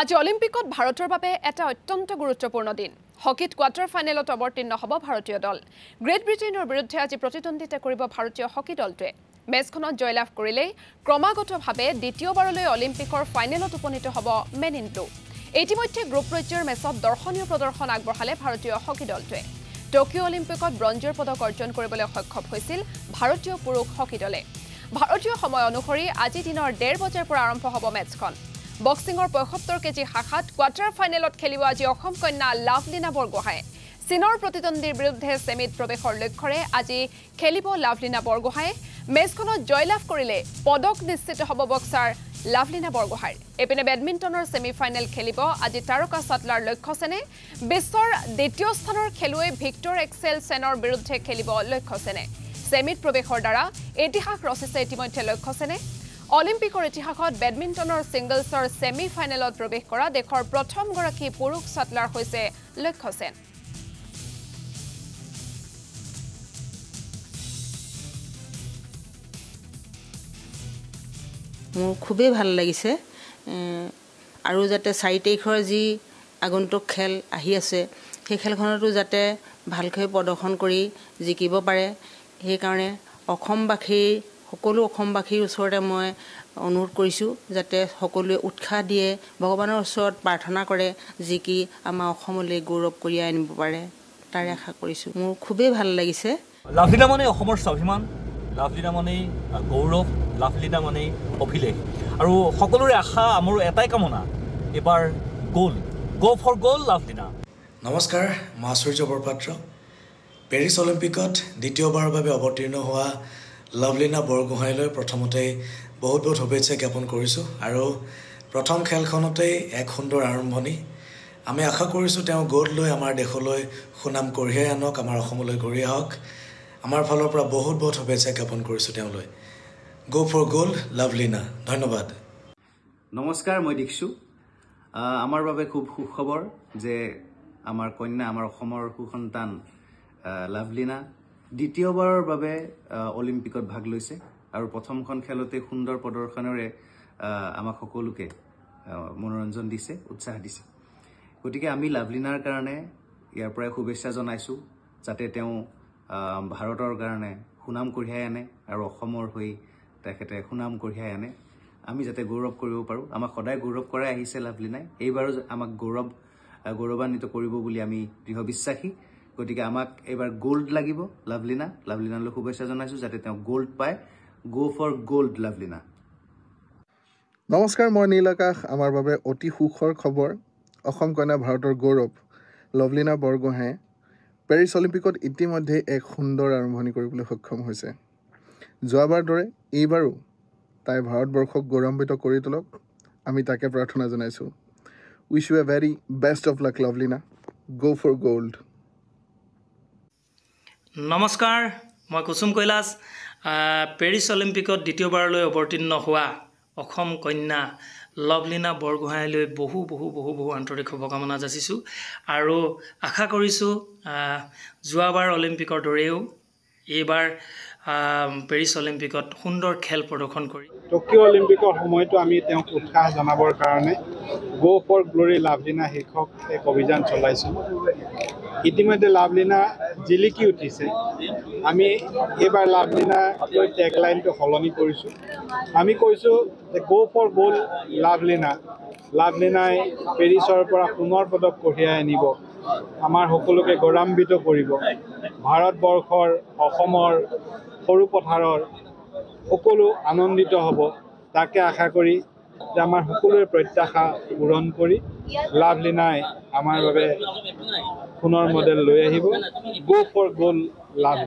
আজি অলিম্পিকত ভাৰতৰ বাবে এটা অত্যন্ত গুৰুত্বপূৰ্ণ দিন হকীত কোৱাৰ্টাৰ ফাইনেলত অৱতীৰ্ণ হ'ব ভাৰতীয় দল গ্ৰেট ব্ৰিটেইনৰ বিৰুদ্ধে আজি প্ৰতিদ্বন্দ্বিতা কৰিব ভাৰতীয় হকী দলটোৱে মেচখনত জয়লাভ কৰিলেই ক্ৰমাগতভাৱে দ্বিতীয়বাৰলৈ অলিম্পিকৰ ফাইনেলত উপনীত হ'ব মেন ইন ব্লু ইতিমধ্যে গ্ৰুপ পৰ্যায়ৰ মেচত দৰ্শনীয় প্ৰদৰ্শন আগবঢ়ালে ভাৰতীয় হকী দলটোৱে টকিঅ' অলিম্পিকত ব্ৰঞ্জৰ পদক অৰ্জন কৰিবলৈ সক্ষম হৈছিল ভাৰতীয় পুৰুষ হকী দলে ভাৰতীয় সময় অনুসৰি আজি দিনৰ ডেৰ বজাৰ পৰা আৰম্ভ হ'ব মেচখন বক্সিঙৰ পঁয়সত্তৰ কেজি শাখাত কোৱাৰ্টাৰ ফাইনেলত খেলিব আজি অসম কন্যা লাভলীনা বৰগোহাঁই চীনৰ প্ৰতিদ্বন্দ্বীৰ বিৰুদ্ধে ছেমিত প্ৰৱেশৰ লক্ষ্যৰে আজি খেলিব লাভলীনা বৰগোহাঁই মেচখনত জয়লাভ কৰিলে পদক নিশ্চিত হ'ব বক্সাৰ লাভলীনা বৰগোহাঁই এপিনে বেডমিণ্টনৰ ছেমি ফাইনেল খেলিব আজি তাৰকা চাটলাৰ লক্ষ্য সেনে বিশ্বৰ দ্বিতীয় স্থানৰ খেলুৱৈ ভিক্টৰ এক্সেল চেনৰ বিৰুদ্ধে খেলিব লক্ষ্য সেনে ছেমিত প্ৰৱেশৰ দ্বাৰা ইতিহাস ৰচিছে ইতিমধ্যে লক্ষ্য সেনে অলিম্পিকৰ ইতিহাসত বেডমিণ্টনৰ ছিংগলছৰ ছেমি ফাইনেলত প্ৰৱেশ কৰা দেশৰ প্ৰথমগৰাকী পুৰুষ ছাটলাৰ হৈছে লক্ষ্য সেন মোৰ খুবেই ভাল লাগিছে আৰু যাতে চাৰি তাৰিখৰ যি আগন্তুক খেল আহি আছে সেই খেলখনতো যাতে ভালকৈ প্ৰদৰ্শন কৰি জিকিব পাৰে সেইকাৰণে অসমবাসীৰ সকলো অসমবাসীৰ ওচৰতে মই অনুৰোধ কৰিছোঁ যাতে সকলোৱে উৎসাহ দিয়ে ভগৱানৰ ওচৰত প্ৰাৰ্থনা কৰে যি কি আমাৰ অসমলৈ গৌৰৱ কঢ়িয়াই আনিব পাৰে তাৰে আশা কৰিছোঁ মোৰ খুবেই ভাল লাগিছে লাভলীনা মানেই অসমৰ স্বাভিমান লাভলীনা মানে গৌৰৱ লাভলীনা মানেই অভিলেখ আৰু সকলোৰে আশা আমাৰ এটাই কামনা এবাৰ গ'ল গ' ফৰ গ'ল লাভলীনা নমস্কাৰ মই আচুৰ্য বৰপাত্ৰ পেৰিছ অলিম্পিকত দ্বিতীয়বাৰৰ বাবে অৱতীৰ্ণ হোৱা লাভলীনা বৰগোহাঁইলৈ প্ৰথমতে বহুত বহুত শুভেচ্ছা জ্ঞাপন কৰিছোঁ আৰু প্ৰথম খেলখনতেই এক সুন্দৰ আৰম্ভণি আমি আশা কৰিছোঁ তেওঁ গোট লৈ আমাৰ দেশলৈ সুনাম কঢ়িয়াই আনক আমাৰ অসমলৈ ঘূৰি আহক আমাৰ ফালৰ পৰা বহুত বহুত শুভেচ্ছা জ্ঞাপন কৰিছোঁ তেওঁলৈ গ' ফৰ গ'ল লাভলীনা ধন্যবাদ নমস্কাৰ মই দীক্ষু আমাৰ বাবে খুব সুখবৰ যে আমাৰ কন্যা আমাৰ অসমৰ সুসন্তান লাভলীনা দ্বিতীয়বাৰৰ বাবে অলিম্পিকত ভাগ লৈছে আৰু প্ৰথমখন খেলতে সুন্দৰ প্ৰদৰ্শনেৰে আমাক সকলোকে মনোৰঞ্জন দিছে উৎসাহ দিছে গতিকে আমি লাভলিনাৰ কাৰণে ইয়াৰ পৰাই শুভেচ্ছা জনাইছোঁ যাতে তেওঁ ভাৰতৰ কাৰণে সুনাম কঢ়িয়াই আনে আৰু অসমৰ হৈ তেখেতে সুনাম কঢ়িয়াই আনে আমি যাতে গৌৰৱ কৰিব পাৰোঁ আমাক সদায় গৌৰৱ কৰাই আহিছে লাভলিনাই এইবাৰো আমাক গৌৰৱ গৌৰৱান্বিত কৰিব বুলি আমি দৃঢ় বিশ্বাসী গতিকে আমাক এইবাৰ গ'ল্ড লাগিব লাভলীনা লাভলীনালৈ শুভেচ্ছা জনাইছোঁ যাতে তেওঁ গ'ল্ড পায় গ' ফৰ গ'ল্ড লাভলীনা নমস্কাৰ মই নীল আকাশ আমাৰ বাবে অতি সুখৰ খবৰ অসম কন্যা ভাৰতৰ গৌৰৱ লভলীনা বৰগোহাঁই পেৰিছ অলিম্পিকত ইতিমধ্যে এক সুন্দৰ আৰম্ভণি কৰিবলৈ সক্ষম হৈছে যোৱাবাৰ দৰে এইবাৰো তাই ভাৰতবৰ্ষক গৌৰৱান্বিত কৰি তোলক আমি তাকে প্ৰাৰ্থনা জনাইছোঁ wish you a very best of luck Lovlina go' for gold নমস্কাৰ মই কুসুম কৈলাস পেৰিছ অলিম্পিকত দ্বিতীয়বাৰলৈ অৱতীৰ্ণ হোৱা অসম কন্যা লভলীনা বৰগোহাঁইলৈ বহু বহু বহু বহু আন্তৰিক শুভকামনা যাচিছোঁ আৰু আশা কৰিছোঁ যোৱাবাৰ অলিম্পিকৰ দৰেও এইবাৰ পেৰিছ অলিম্পিকত সুন্দৰ খেল প্ৰদৰ্শন কৰি টকিঅ' অলিম্পিকৰ সময়তো আমি তেওঁক উৎসাহ জনাবৰ কাৰণে গ' ফৰ গ্লৰি লাভলীনা শীৰ্ষক এক অভিযান চলাইছোঁ ইতিমধ্যে লাভলীনা জিলিকি উঠিছে আমি এইবাৰ লাভলীনাকৈ লাইনটো সলনি কৰিছোঁ আমি কৈছোঁ যে গ' ফৰ গ'ল লাভলীনা লাভলীনাই পেৰিছৰ পৰা সোণৰ পদক কঢ়িয়াই আনিব আমাৰ সকলোকে গৌৰৱান্বিত কৰিব ভাৰতবৰ্ষৰ অসমৰ সৰু পথাৰৰ সকলো আনন্দিত হ'ব তাকে আশা কৰি যে আমাৰ সকলোৰে প্ৰত্যাশা পূৰণ কৰি লাভলীনাই আমাৰ বাবে সোণৰ মডেল লৈ আহিব গ' ফৰ গ'ল লাভ